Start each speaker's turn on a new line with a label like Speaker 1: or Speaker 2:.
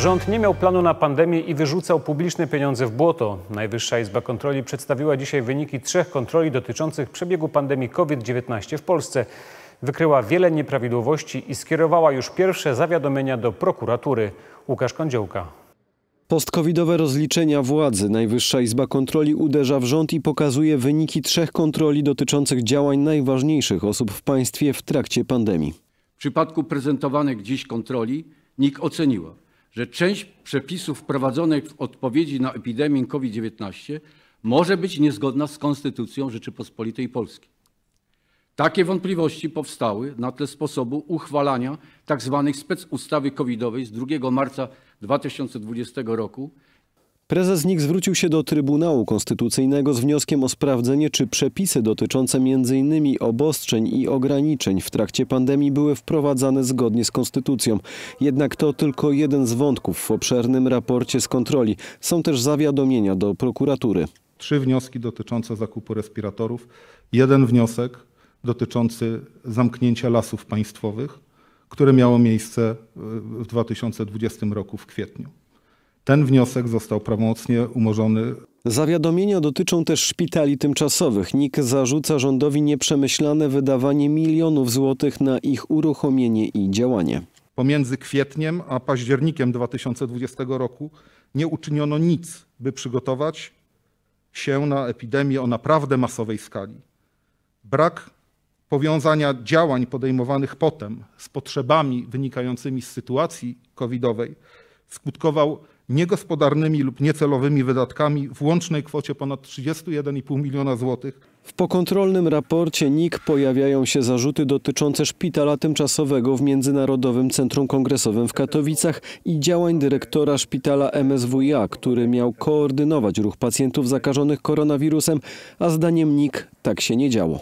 Speaker 1: Rząd nie miał planu na pandemię i wyrzucał publiczne pieniądze w błoto. Najwyższa Izba Kontroli przedstawiła dzisiaj wyniki trzech kontroli dotyczących przebiegu pandemii COVID-19 w Polsce. Wykryła wiele nieprawidłowości i skierowała już pierwsze zawiadomienia do prokuratury. Łukasz Kądziołka.
Speaker 2: Postkowidowe rozliczenia władzy. Najwyższa Izba Kontroli uderza w rząd i pokazuje wyniki trzech kontroli dotyczących działań najważniejszych osób w państwie w trakcie pandemii.
Speaker 3: W przypadku prezentowanych dziś kontroli NIK oceniła, że część przepisów wprowadzonych w odpowiedzi na epidemię COVID-19 może być niezgodna z Konstytucją Rzeczypospolitej Polskiej. Takie wątpliwości powstały na tle sposobu uchwalania tzw. Tak specustawy covidowej z 2 marca 2020 roku,
Speaker 2: Prezes NIK zwrócił się do Trybunału Konstytucyjnego z wnioskiem o sprawdzenie, czy przepisy dotyczące m.in. obostrzeń i ograniczeń w trakcie pandemii były wprowadzane zgodnie z konstytucją. Jednak to tylko jeden z wątków w obszernym raporcie z kontroli. Są też zawiadomienia do
Speaker 4: prokuratury. Trzy wnioski dotyczące zakupu respiratorów, jeden wniosek dotyczący zamknięcia lasów państwowych, które miało miejsce w 2020 roku w kwietniu. Ten wniosek został prawomocnie umorzony
Speaker 2: Zawiadomienia dotyczą też szpitali tymczasowych. NIK zarzuca rządowi nieprzemyślane wydawanie milionów złotych na ich uruchomienie i działanie.
Speaker 4: Pomiędzy kwietniem a październikiem 2020 roku nie uczyniono nic, by przygotować się na epidemię o naprawdę masowej skali. Brak powiązania działań podejmowanych potem z potrzebami wynikającymi z sytuacji covidowej skutkował niegospodarnymi lub niecelowymi wydatkami w łącznej kwocie ponad 31,5 miliona złotych. W pokontrolnym raporcie NIK
Speaker 2: pojawiają się zarzuty dotyczące szpitala tymczasowego w Międzynarodowym Centrum Kongresowym w Katowicach i działań dyrektora szpitala MSWiA, który miał koordynować ruch pacjentów zakażonych koronawirusem, a zdaniem NIK tak się nie działo.